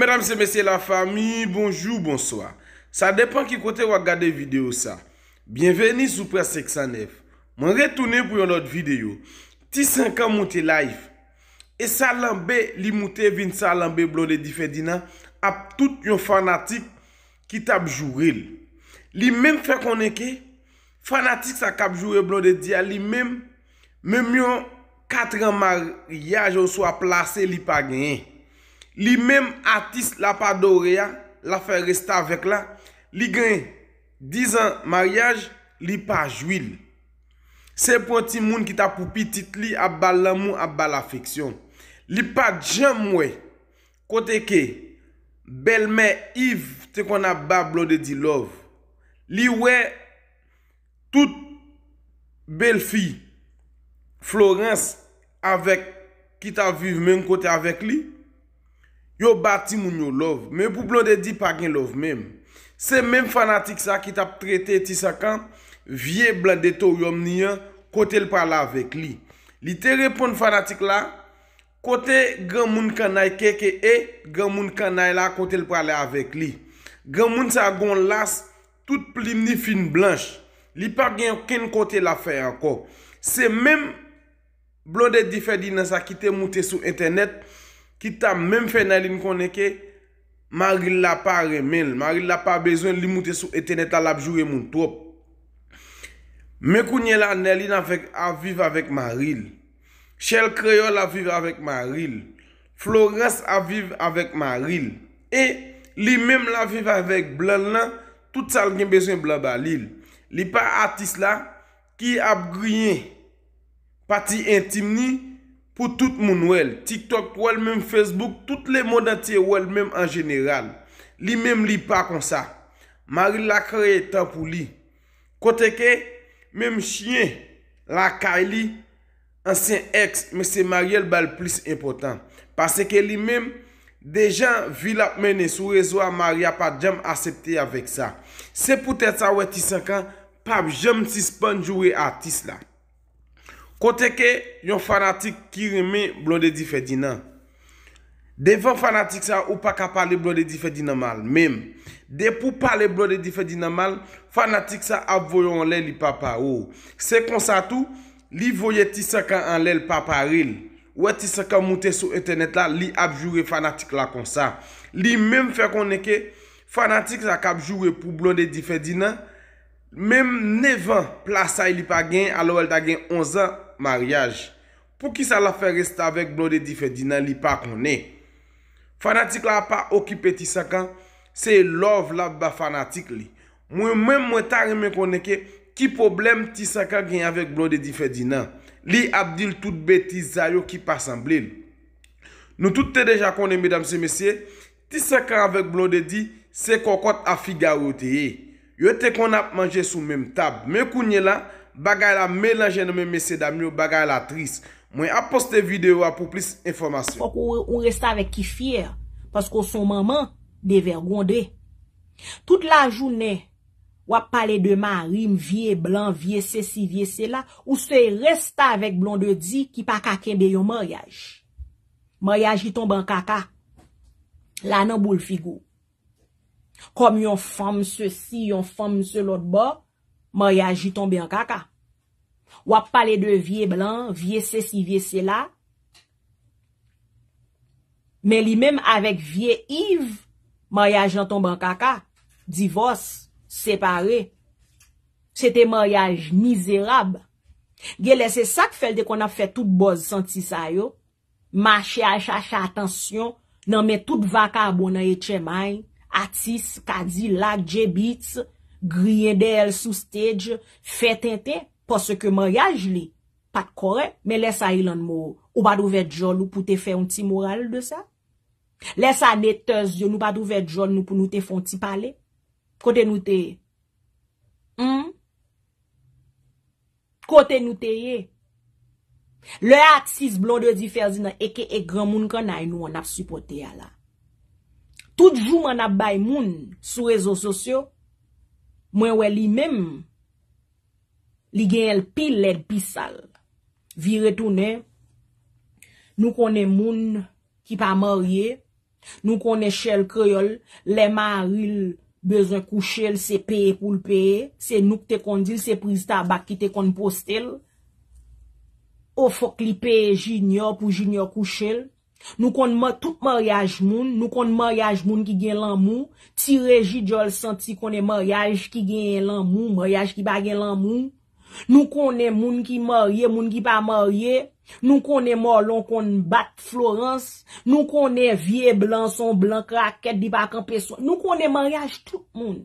Mèdam se mesye la fami, bonjou, bonsoa. Sa depan ki kote wak gade video sa. Bienveni sou pre seksan ev. Mwen retoune pou yon lot video. Ti 5 an mwote live. E sa lambe li mwote vin sa lambe blode di fedina ap tout yon fanatik ki tab jurel. Li mèm fe konenke, fanatik sa kab jure blode di a li mèm, mèm yon 4 an mariage ou so a plase li pa genye. Li menm atis la pa do reya, la fe resta vek la, li gen 10 an maryaj, li pa jwil. Se poti moun ki ta poupi tit li, ap bal amou, ap bal afeksyon. Li pa djem wey, kote ke bel me Yves te kon ap bab lo de di love. Li wey tout bel fi Florence avèk ki ta viv men kote avèk li. Yo bati moun yo lov, men pou blondet di pa gen lov men. Se men fanatik sa ki tap trete ti sa kan, vie blondet to yon ni yon, kote l pa la vek li. Li te repon fanatik la, kote gen moun kanay keke e, gen moun kanay la kote l pa la vek li. Gen moun sa gon las, tout plim ni fin blanche. Li pa gen ken kote la fey anko. Se men, blondet di fey di nan sa ki te moun te sou internet, se men, ki ta menm fe nan lin konen ke Maril la pa remen Maril la pa bezwen li moun te sou etenet al apjouye moun trop Mekounye la nan lin aviv avik Maril Chelle Creole aviv avik Maril Flores aviv avik Maril e li menm la aviv avik blan lan tout sal gen bezwen blan balil li pa artis la ki ap griye pati intim ni Pou tout moun wèl, TikTok wèl, mèm Facebook, tout lè mod antyè wèl mèm an jenèral. Li mèm li pa kon sa. Maril la kreye tan pou li. Kote ke, mèm chyen la kreye li an sen ex, mèm se Maril bèl plis impotant. Pase ke li mèm, dejan vilap mènen sou rezo a Maril pa djam asepte avèk sa. Se pou tèt sa wè ti sankan, pap jèm si span jwè atis la. Kote ke yon fanatik ki reme blon de dife dinan. Devan fanatik sa ou pa ka pale blon de dife dinan mal. Mem, de pou pale blon de dife dinan mal, fanatik sa ap voyo an lè li pa pa ou. Se konsa tou, li voye ti saka an lè li pa pa ril. Ou e ti saka moute sou etenet la, li ap jure fanatik la konsa. Li mem fe konen ke, fanatik sa ka ap jure pou blon de dife dinan. Mem nevan plasa li pa gen, alo el da gen 11 an. mariage pou ki sa la fe resta avek blode di fedina li pa konen fanatik la pa okipe ti sakan se love la ba fanatik li mwen mwen tari mwen konen ke ki problem ti sakan geny avek blode di fedina li abdil tout beti zayou ki pa samblin nou tout te deja konen mesdames se mesye ti sakan avek blode di se kokot afi gawoteye yo te konap manje sou mem tab me kounye la Bagay la men la jenome mese damyo, bagay la tris. Mwen ap poste videyo a pou plis informasyon. Fok ou resta vek ki fyer, pask ou son maman de vergon de. Tout la jounen, wap pale de ma rim vie blan, vie se si, vie se la, ou se resta vek blan de di ki pa kaken de yon maryaj. Maryaj iton ban kaka, la nan bou l figou. Kom yon fam se si, yon fam se lot bop, maryaj yi tombe an kaka. Wap pale de vie blan, vie se si vie se la. Men li menm avek vie yiv, maryaj yon tombe an kaka. Divos, separe. Sete maryaj mizerab. Gele se sak felde kon ap fe tout boz senti sayo. Mache a chache atensyon, nan men tout vakabo nan ye tchemay, atis, kadilak, jebitz, griye de el sou stage, fe te te, pos se ke maryaj li, pat kore, me lesa ilan mou, ou pa douve jol, nou pou te fe yon ti moral de sa, lesa nettez, yo nou pa douve jol, nou pou nou te fon ti pale, kote nou te ye, hmm? kote nou te ye, le atis blonde di ferzi nan, eke e gran moun kanay nou, an ap supporte ya la, tout jou man ap bay moun, sou rezo sosyo, Mwen wè li mèm li genyèl pil lèd pisal. Vi retounè, nou konè moun ki pa mòryè, nou konè chèl kreol, lèman ril bezè kouchèl se peye pou l'peye, se nouk te kondil, se priz tabak ki te kond postel, ou fok li peye jinyò pou jinyò kouchèl. Nou kon tout maryaj moun, nou kon maryaj moun ki gen lan moun, ti reji jol senti kon e maryaj ki gen lan moun, maryaj ki pa gen lan moun, nou kon e moun ki marye, moun ki pa marye, nou kon e molon kon bat florence, nou kon e vie blan son blan kraket di pa kampeswa, nou kon e maryaj tout moun.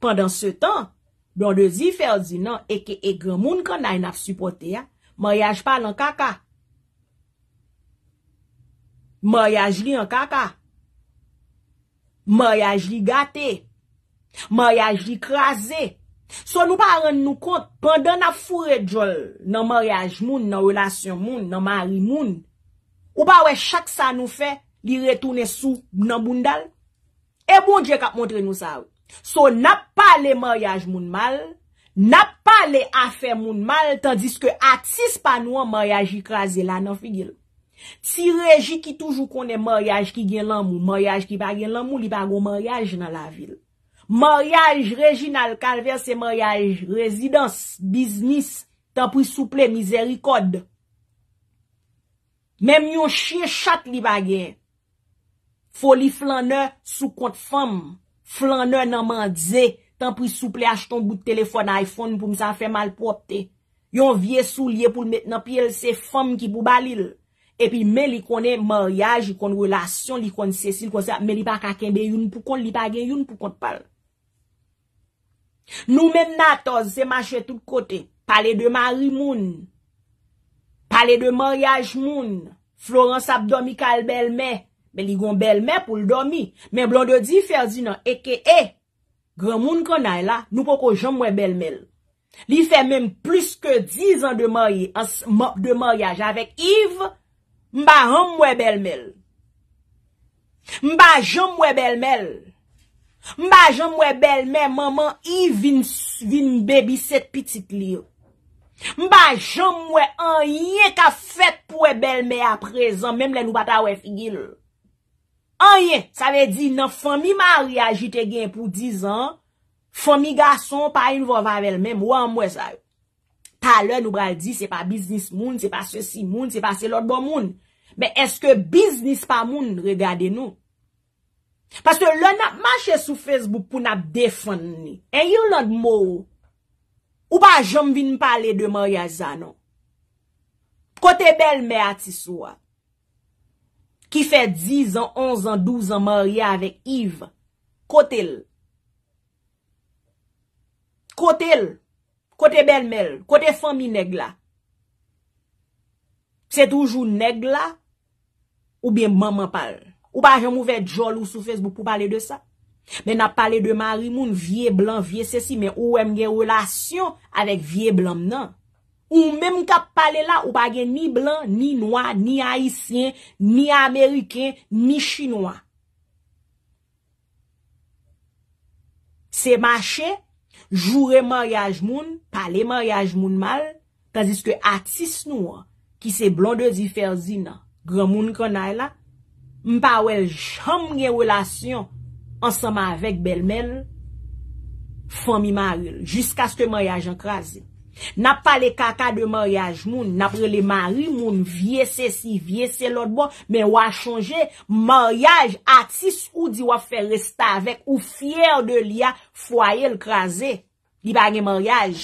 Pendan se tan, do de zi fel zi nan, eke e gran moun kon ay naf supporte ya, maryaj pa lan kaka, Moryaj li yon kaka, moryaj li gate, moryaj li kraze, so nou pa ren nou kont, pandan na fure djol nan moryaj moun, nan relasyon moun, nan mari moun, ou pa we chak sa nou fe, li retoune sou nan bundal, e moun dje kap montre nou sa ou. So na pale moryaj moun mal, na pale afe moun mal, tandis ke atis pa nou an moryaj li kraze la nan figil. Si reji ki toujou kone moryaj ki gen lanmou, moryaj ki pa gen lanmou, li bago moryaj nan la vil. Moryaj reji nan l kalver se moryaj rezidans, biznis, tanpou souple mizeri kod. Mem yon chie chat li bagen. Foli flaner sou kont fom. Flaner nanman dze, tanpou souple ach ton bout telefon iPhone pou msa fe mal propte. Yon vie sou liye pou l met nan pi el se fom ki pou balil. Epi men li konen maryaj, li konen relasyon, li konen sessil, konen sessil. Men li pa kakenbe yon pou kon, li pa gen yon pou kon pal. Nou men natoz se mache tout kote. Pale de mari moun. Pale de maryaj moun. Florence abdomi kal belme. Men li gon belme pou l'domi. Men blonde di ferdi nan. Eke e. Gran moun konay la. Nou poko jomwe belmel. Li fe men plus ke dizan de maryaj. De maryaj avek Yves. Mba ham mwe belmel. Mba jom mwe belmel. Mba jom mwe belmel, maman, i vin bebi set pitit liyo. Mba jom mwe anye ka fet pou e belmel aprezen, mem le nou bata we figil. Anye, sa ve di nan fomi maryajite gen pou dizan, fomi gason pa yon vova velmen, mwa mwe sa yo. Ta le nou bral di, se pa biznis moun, se pa se si moun, se pa se lot bo moun. Men eske biznis pa moun, regade nou. Paske lè nap mache sou Facebook pou nap defon ni. En yon land mou. Ou pa jom vin pale de morya zanon. Kote bel me ati sou a. Ki fe 10 an, 11 an, 12 an morya avek Yves. Kote l. Kote l. Kote bel mel. Kote fomi negla. Se toujou negla. Ou ben maman pal. Ou pa jen mou vet jol ou sou fes pou pale de sa. Men ap pale de mari moun, vie blan, vie sesi, men ou em gen relasyon avek vie blan nan. Ou men mou kap pale la, ou pa gen ni blan, ni noa, ni haisyen, ni ameriken, ni chinois. Se mache, jure maryaj moun, pale maryaj moun mal, tazis ke atis noua, ki se blondezi ferzi nan. Gran moun kona la, mpa wèl jom gen wèlasyon ansama avèk bel men fò mi maril. Jiska skè maryaj an krasè. Nap pa le kaka de maryaj moun, napre le mary moun vie se si, vie se lòt bo, men wè chanje maryaj atis kou di wè fè resta avèk ou fiyèr de liya fwa el krasè. Li bagen maryaj,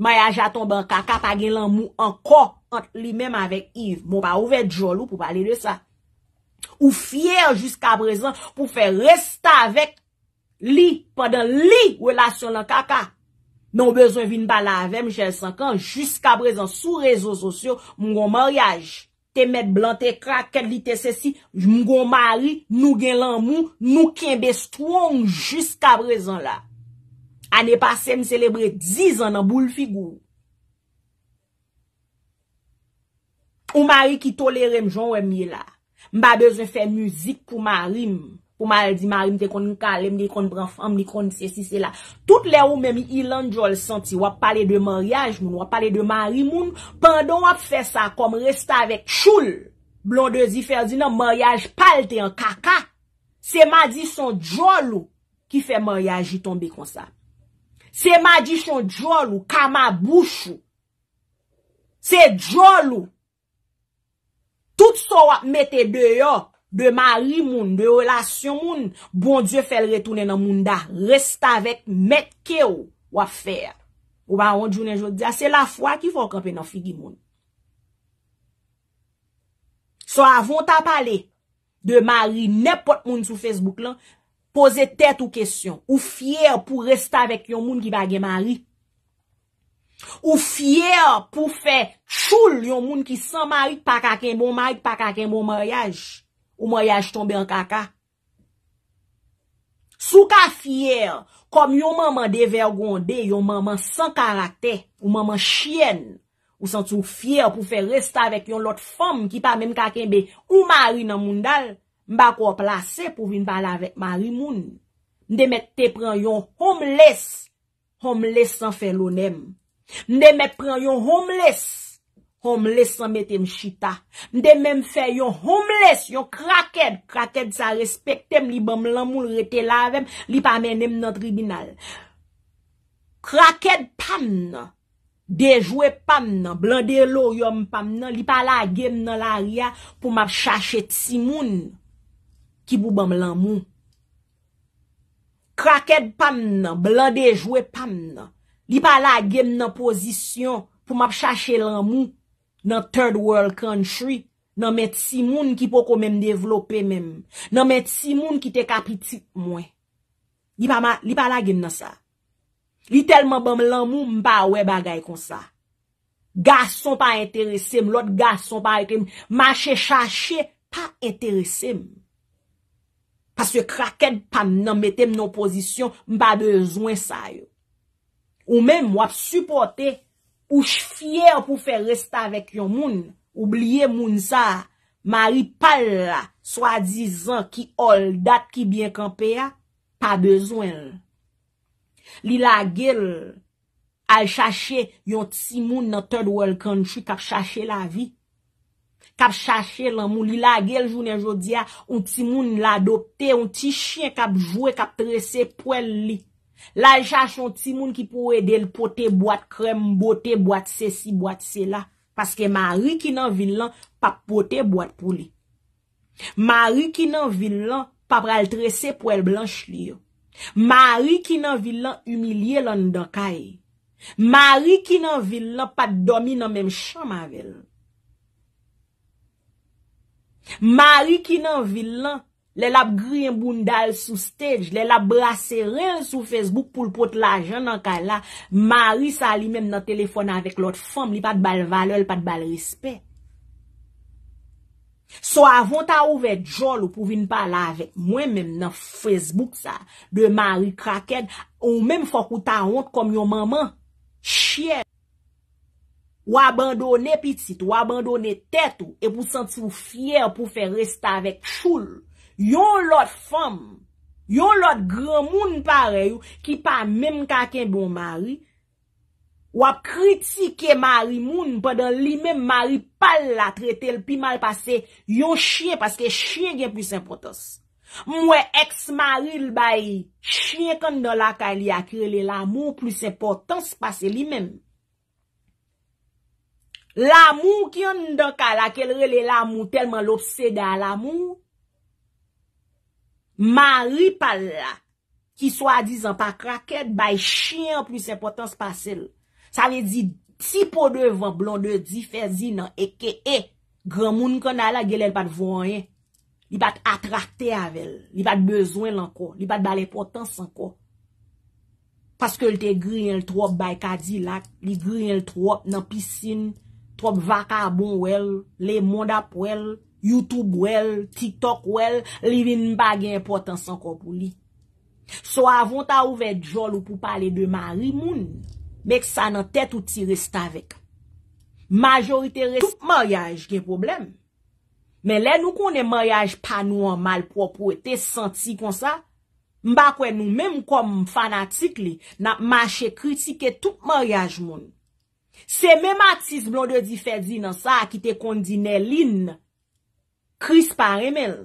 maryaj a ton ban kaka, pagen lan moun an kò. ant li menm avèk Yves. Bon, pa ouve jolou pou pale de sa. Ou fyer jiska prezant pou fè resta avèk li, padan li, wèlasyon lan kaka. Non bezwen vin balave, Michel Sankan, jiska prezant, sou rezo sosyo, moun gon maryaj, te met blan, te krak, ken li te sesi, moun gon mari, nou gen lan mou, nou ken be stwong, jiska prezant la. A ne pase mselebrè, 10 an nan bou l figou. Ou mari ki tolerem joun wèm yè la. Mba dezen fè müzik pou mari. Ou mari di mari mte konnou kalem, ni konnou branfam, ni konnou sè si sè la. Tout lè ou mèmi ilan jol senti. Wap pale de mariage moun, wap pale de mari moun. Pendon wap fè sa kom resta avèk choul, blondezi fè rzi nan mariage palte yon kaka. Se ma di son jol ou ki fè mariage yi tombe kon sa. Se ma di son jol ou kama bouch ou. Se jol ou. Tout so wap mette de yo, de mari moun, de relasyon moun, bon dieu fel retounen nan moun da. Resta vek mette ke yo wap fer. Ou ba anjounen jou de diya, ah, se la fwa ki fokanpe nan figi moun. So avon ta pale de mari, nepot moun sou Facebook lan, pose tet ou kesyon. Ou fyer pou resta vek yon moun ki bagye mari. Ou fyer pou fe choul yon moun ki san marit pa kaken bon marit pa kaken bon maryaj Ou maryaj tombe an kaka Sou ka fyer, kom yon maman de vergonde, yon maman san karakter, yon maman chyen Ou san tou fyer pou fe resta vek yon lot fom ki pa menm kaken be Ou mary nan moun dal, mba kwa plase pou vin pala vek mary moun Nde met te pran yon homeless, homeless san felonem Nde mè pren yon homeless Homeless anmè tem chita Nde mè m fè yon homeless Yon kraked, kraked sa respektem Li bom lan moun rete lavem Li pa menem nan tribunal Kraked pam nan Dejwe pam nan Blande lò yon pam nan Li pa la gem nan la ria Pou map chache tsi moun Ki bou bom lan moun Kraked pam nan Blande jwe pam nan Li pa lagem nan pozisyon pou map chache lanmou nan Third World Country, nan met si moun ki pou komem devlope men, nan met si moun ki te kapiti mwen. Li pa lagem nan sa. Li telman banm lanmou, mpa we bagay kon sa. Gas son pa enteresim, lot gas son pa enteresim, mache chache, pa enteresim. Pas se kraken pan nan metem nan pozisyon, mpa bezwen sa yo. Ou mèm wap supporte, ou ch fyer pou fè resta vek yon moun, oubliye moun sa, ma ripal la, swa dizan ki oldat ki byen kampeya, pa bezwen. Li la gel al chache yon ti moun nan tèd wèl kanchi kap chache la vi. Kap chache lan moun, li la gel jounen jodia, yon ti moun l'adopte, yon ti chien kap jwè, kap tresè pwèl li. La jachon ti moun ki pou edel pote boat krem, bote boat se si, boat se la. Paske mari ki nan vilan pa pote boat pou li. Mari ki nan vilan pa pral trese pou el blanche li yo. Mari ki nan vilan umilye london kaye. Mari ki nan vilan pa domi nan menm chan mavel. Mari ki nan vilan. Le lap gri en bou ndal sou stage. Le lap brase ren sou Facebook pou l'pote la jen nan ka la. Mari sa li menm nan telefone avèk lot fom. Li pat bal vale, li pat bal respect. So avon ta ouve jol ou pou vin pala avèk. Mwen menm nan Facebook sa. De mari kraken. Ou menm fok ou ta hont kom yon maman. Chier. Ou abandonè pitit. Ou abandonè tèt ou. E pou santi ou fyer pou fè resta avèk choul. Yon lot fom, yon lot gran moun pareyou ki pa mèm kaken bon mari, wap kritike mari moun padan li mèm mari pal la tre tel pi mal pase, yon chien paske chien gen plus impotans. Mwen eks mari l bayi, chien kon do la kal yake rele l amou plus impotans pase li mèm. L amou ki yon do kal akel rele l amou telman l obseda l amou, Mari pala ki swa dizan pa kraket bay chien plis epotans pasel. Sa li di tipo devan blon de di fezi nan eke e. Gran moun kon ala gele l pat vwenye. Li pat atrate avel. Li pat bezwen lanko. Li pat bale epotans anko. Paske li te gri en l trop bay kadi lak. Li gri en l trop nan pisin. Trop vaka abon wel. Le moun ap wel. Youtube wèl, TikTok wèl, li vin mba gen importan san kon pou li. So avon ta ouve jol ou pou pale de mari moun, mek sa nan tet ou ti resta vek. Majorite resta. Tup maryaj gen problem. Men lè nou konen maryaj pa nou an malpropo e te senti kon sa, mba kwen nou menm kon fanatik li, nan mache kritike tup maryaj moun. Se menm atis blon de di fedi nan sa a kite kondi ne lin nan, Kris par emel.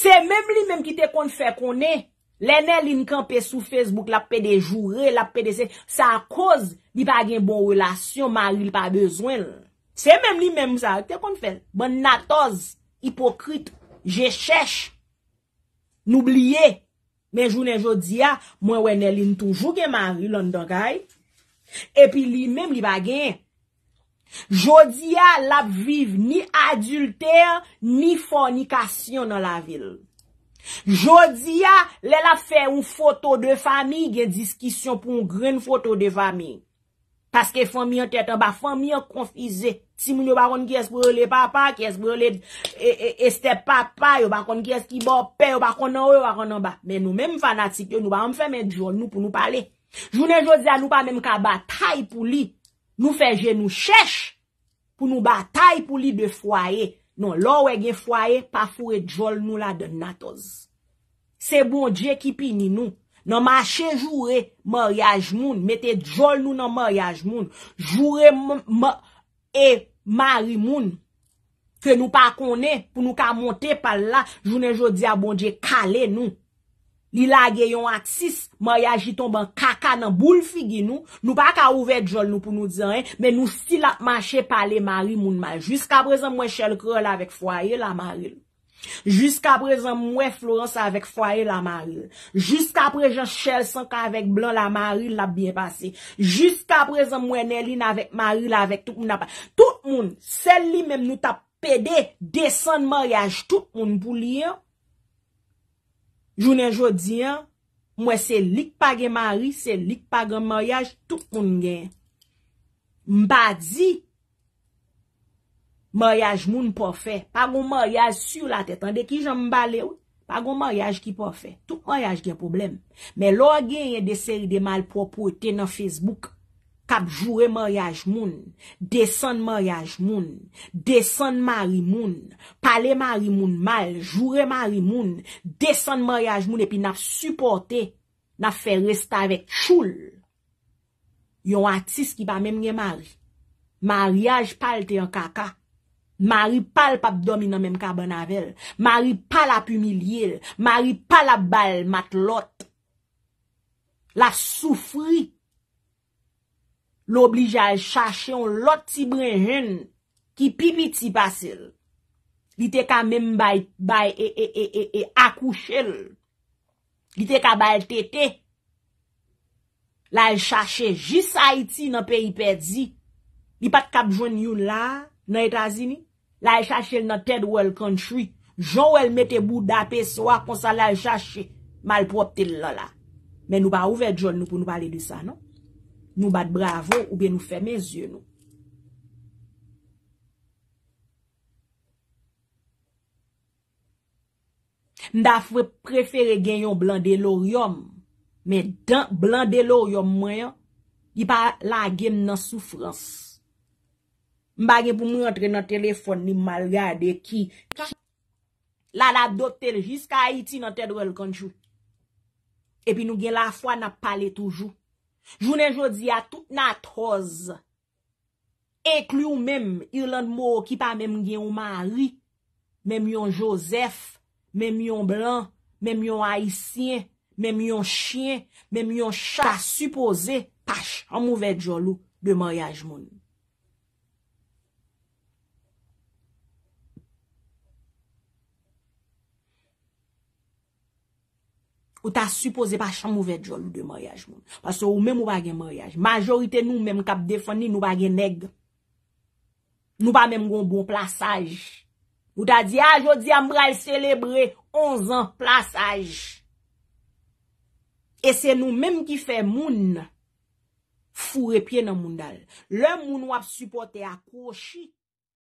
Se menm li menm ki te kon fè konè. Le nen lin kan pe sou Facebook la pe de jure, la pe de se. Sa koz li pa gen bon relasyon, ma li li pa bezwen. Se menm li menm sa, te kon fè. Bon natoz, hipokrit, je chèche. N'oublie, men jounen jodi ya, mwen we nen lin toujou gen ma li london kaj. E pi li menm li bagen. Jodia lap viv ni adultèr ni fornikasyon nan la vil Jodia lè lap fè un fotou de fami gen diskisyon pou un gren fotou de fami Paske fòm mi an tèt an ba fòm mi an konfize Si moun yo bakon kès pou yo le papa, kès pou yo le este papa Yo bakon kès ki bo pe, yo bakon an ou yo bakon an ba Men nou men fanatik yo, nou bakon fè men joun nou pou nou pale Jounen Jodia nou pa men ka batay pou li Nou feje nou chèch pou nou batay pou li de fwaye nan lò wè gen fwaye pa fwè djol nou la de natoz. Se bon dje ki pini nou nan mache joure maryaj moun, metè djol nou nan maryaj moun, joure e mary moun. Se nou pa konè pou nou ka monte pal la, jounen jodi a bon dje kale nou. li lage yon aksis, mwen ya jiton ban kaka nan bou l figi nou, nou pa ka ouvek jol nou pou nou diyan, eh? men nou silat manche pale mari moun man, jusqu aprezen mwen chel krel avek fwaye la mari, jusqu aprezen mwen florense avek fwaye la mari, jusqu aprezen chel sank avek blan la mari la biye pase, jusqu aprezen mwen elin avek mari la avek tout moun apre, tout moun, sel li menm nou ta pede desen mwen yaj tout moun pou liye, eh? Jounen jodi an, mwen se lik pa gen mari, se lik pa gen maryaj, tout koun gen. Mba di, maryaj moun pou fe. Pa gen maryaj sou la tetan, deki jom mba le ou, pa gen maryaj ki pou fe. Tout maryaj gen problem. Men lor gen yon deseri de malpropo ete nan Facebook an. kap jure maryaj moun, desen maryaj moun, desen mary moun, pale mary moun mal, jure mary moun, desen maryaj moun, epi naf supporte, naf fe resta vek choul. Yon atis ki pa mem nge mary, maryaj pal te yon kaka, mary pal pap domi nan menm kaban avel, mary pal ap umilyel, mary pal ap bal mat lot, la soufrik, L'oblige al chache yon lot ti brin jen ki pipi ti pasil. Li te ka mem bay e e e e e akou chel. Li te ka bayl tete. La al chache jis Haiti nan peyi pezi. Li pat kap joun yon la nan etazini. La al chache yon nan Ted World Country. Joun wèl mette bou dapè so a konsa la al chache malprop til lola. Men nou pa ouve joun nou pou nou pale di sa non. Nou bat bravo ou be nou fèmè zyonou. Mda fwe prefere gen yon blan de lor yon. Men dan blan de lor yon mwen yon. Y pa la gen nan soufrans. Mba gen pou mwen entre nan telefon ni malgade ki. La la do tel jiska Haiti nan tel rol konjou. Epi nou gen la fwa nan pale toujou. Jounen jodi a tout natroz, ekli ou mem ilan mou ki pa mem gen ou mari, mem yon josef, mem yon blan, mem yon haisyen, mem yon chien, mem yon chas supose, pach, an mou vet jolou de maryaj mouni. Ou ta suppose pa chan mouve djol ou de maryaj moun. Paso ou men mou bagen maryaj. Majorite nou men m kap defoni nou bagen neg. Nou pa men m gon bon plasaj. Ou ta di a ah, jodi am bral celebre onzan plasaj. E se nou men m ki fe moun fure pie nan moun dal. Le moun wap supporte akou chit.